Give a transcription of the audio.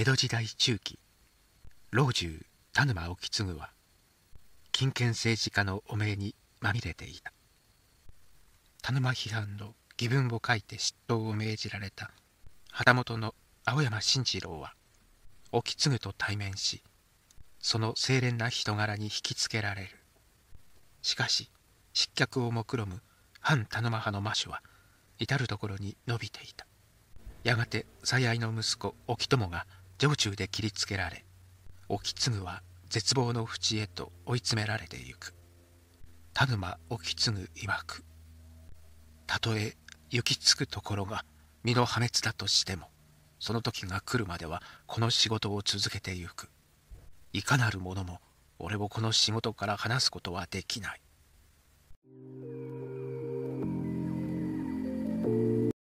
江戸時代中期老中田沼意次は金権政治家の汚名にまみれていた田沼批判の義文を書いて執刀を命じられた旗本の青山進次郎は意次と対面しその清廉な人柄に引きつけられるしかし失脚を目論む反田沼派の魔女は至る所に伸びていたやがて最愛の息子沖友が常駐で切りつけられ意次は絶望の淵へと追い詰められてゆく田沼意次曰くたとえ行き着くところが身の破滅だとしてもその時が来るまではこの仕事を続けてゆくいかなる者も俺をこの仕事から離すことはできない